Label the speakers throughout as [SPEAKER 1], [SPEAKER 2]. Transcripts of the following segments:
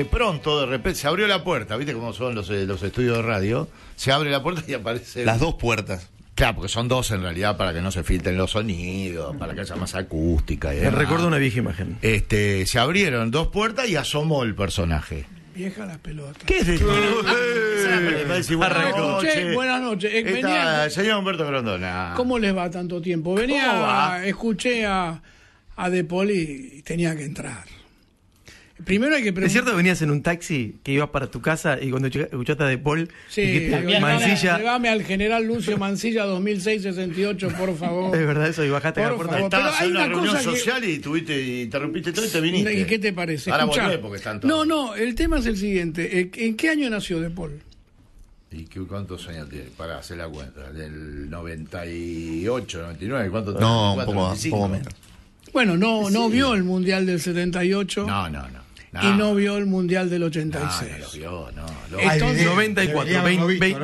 [SPEAKER 1] de pronto, de repente, se abrió la puerta, ¿viste cómo son los, eh, los estudios de radio? Se abre la puerta y aparecen Las dos puertas. Claro, porque son dos en realidad para que no se filtren los sonidos, para que haya más acústica. Y Recuerdo una vieja imagen. Este, se abrieron dos puertas y asomó el personaje.
[SPEAKER 2] Vieja las pelotas. ¿Qué es esto? Buenas noches. Buenas noches.
[SPEAKER 1] Señor Humberto Grondona.
[SPEAKER 2] ¿Cómo les va tanto tiempo? Venía, escuché a, a De Poli y tenía que entrar. Primero hay que preguntar.
[SPEAKER 1] ¿Es cierto que venías en un taxi que ibas para tu casa y cuando escuchaste a de Paul sí, y Mancilla...
[SPEAKER 2] Llévame al general Lucio Mancilla 2006-68, por favor. Es verdad
[SPEAKER 1] eso, y bajaste a la puerta. Estabas en una, reunión social y tuviste, y interrumpiste todo y te viniste. ¿Y qué te parece? Ahora Escuchá, porque están todos. No,
[SPEAKER 2] no, el tema es el siguiente. Eh, ¿En qué año nació de Paul?
[SPEAKER 1] ¿Y cuántos años tiene? Para hacer la cuenta. ¿Del 98, 99? ¿Cuánto No, un poco, menos.
[SPEAKER 2] Bueno, no, no vio el Mundial del 78. No, no, no y no vio el Mundial del 86. y no
[SPEAKER 1] lo vio, no. Lo... 94,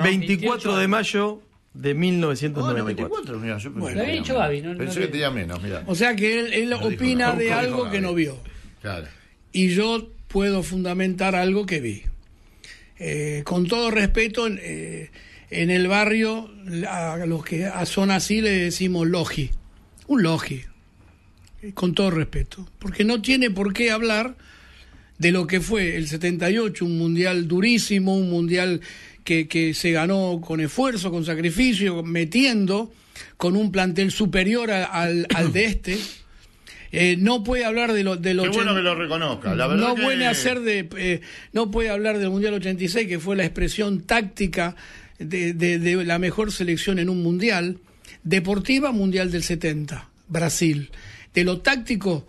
[SPEAKER 2] 24
[SPEAKER 1] de mayo de 1994. bueno, lo había dicho Gaby... No, Pensé que tenía menos,
[SPEAKER 2] mirá. O sea que él, opina de algo que no vio. Claro. Y yo puedo fundamentar algo que vi. Eh, con todo respeto, en eh, el barrio a los que son así le decimos logi. Un logi. Eh, con todo respeto. Porque no tiene por qué hablar de lo que fue el 78, un mundial durísimo, un mundial que, se ganó con esfuerzo, con sacrificio, metiendo con un plantel superior al, al de este. Eh, no puede hablar de lo, del Qué bueno que lo reconozca, la verdad. No eh, puede hablar del mundial 86 que fue la expresión táctica de, de, de, la mejor selección en un mundial deportiva mundial del 70, Brasil. De lo táctico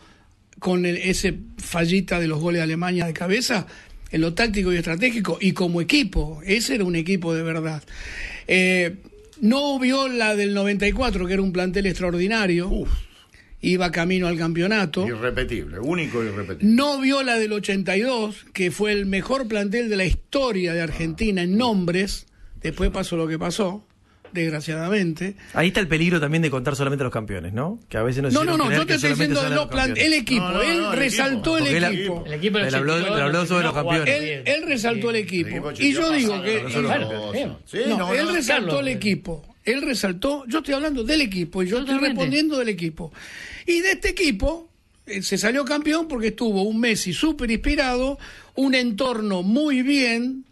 [SPEAKER 2] con ese fallita de los goles de Alemania de cabeza, en lo táctico y estratégico, y como equipo, ese era un equipo de verdad. Eh, no vio la del 94, que era un plantel extraordinario. Iba camino al campeonato.
[SPEAKER 1] Irrepetible, único y e irrepetible.
[SPEAKER 2] No vio la del 82, que fue el mejor plantel de la historia de Argentina en ah. nombres. Después pasó lo que pasó desgraciadamente.
[SPEAKER 1] Ahí está el peligro también de contar solamente a los campeones, ¿no? Que a veces no No, no, yo te estoy diciendo el
[SPEAKER 2] equipo, él resaltó el equipo. El equipo, el habló, sobre los campeones. Él, resaltó el equipo. y yo digo que él resaltó el eh. equipo. Él resaltó, yo estoy hablando del equipo y yo estoy respondiendo del equipo. Y de este equipo eh, se salió campeón porque estuvo un Messi súper inspirado, un entorno muy bien,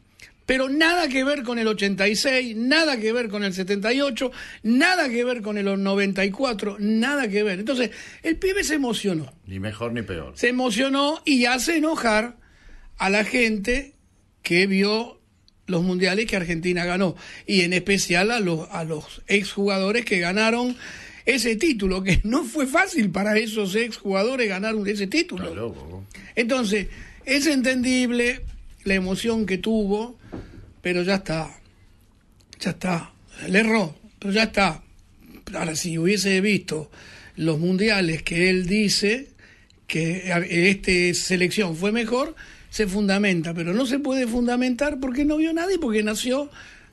[SPEAKER 2] pero nada que ver con el 86, nada que ver con el 78, nada que ver con el 94, nada que ver. Entonces, el pibe se emocionó.
[SPEAKER 1] Ni mejor ni peor.
[SPEAKER 2] Se emocionó y hace enojar a la gente que vio los mundiales que Argentina ganó, y en especial a los, a los exjugadores que ganaron ese título, que no fue fácil para esos exjugadores ganar ese título. Entonces, es entendible, la emoción que tuvo, pero ya está, ya está, le erró, pero ya está. Ahora, si hubiese visto los mundiales que él dice que esta selección fue mejor, se fundamenta, pero no se puede fundamentar porque no vio nadie, porque nació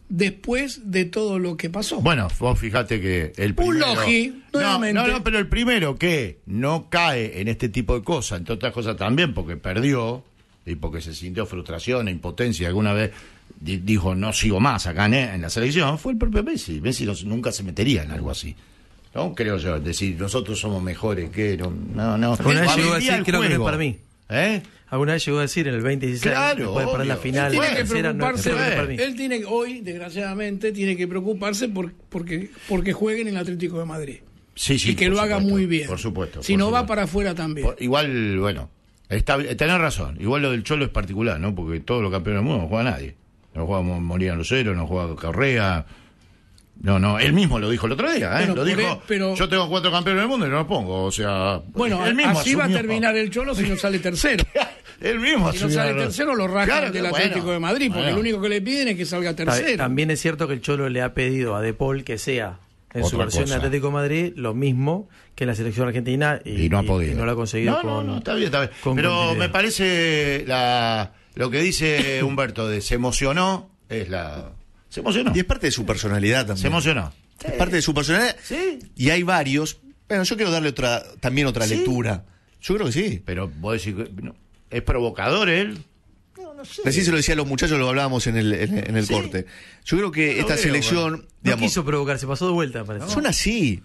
[SPEAKER 2] después de todo lo que pasó. Bueno,
[SPEAKER 1] vos fijate que el primero... Un logi, No, no, no, pero el primero que no cae en este tipo de cosas, entre otras cosas también porque perdió, y porque se sintió frustración e impotencia. Alguna vez dijo, no sigo más acá en, la selección, fue el propio Messi. Messi nunca se metería en algo así. No creo yo, decir, nosotros somos mejores que... No, no. no. Alguna vez llegó a decir, creo que es para mí. ¿Eh? Alguna vez llegó a decir en el 2016 claro, puede parar la final. Él tiene que preocuparse, él
[SPEAKER 2] hoy, desgraciadamente, tiene que preocuparse por, porque, porque jueguen en el Atlético de Madrid. Sí, sí, y que lo haga muy bien.
[SPEAKER 1] Por supuesto. Si no va para afuera también. igual, bueno, Está, tenés razón. Igual lo del Cholo es particular, ¿no? Porque todos los campeones del mundo no juega nadie. No juega Moriano Lucero, no juega Correa. No, no, él mismo lo dijo el otro día, ¿eh? lo dijo, e-, yo tengo cuatro campeones del mundo y no los pongo,
[SPEAKER 2] o sea... Bueno, así va a terminar el Cholo si no sale tercero. el mismo Si no sale tercero lo rajan del Atlético de Madrid, porque lo único que le piden es que salga tercero. También
[SPEAKER 1] es cierto que el Cholo le ha pedido a De Paul que sea en su versión de Atlético Madrid, lo mismo que en la selección argentina. Y, no ha podido. no lo ha conseguido. No, no, no, está bien, está bien. Pero me parece la, lo que dice Humberto de se emocionó, es la. Se emocionó. Y es parte de su personalidad también. Se emocionó. Es parte de su personalidad. Sí. Y hay varios. Bueno, yo quiero darle otra, también otra lectura. Yo creo que sí. Pero vos decís, no, es provocador él. Así se lo decía a los muchachos, lo hablábamos en el, en, el corte. Yo creo que esta selección. No quiso provocar, se pasó de vuelta, parece. Son así.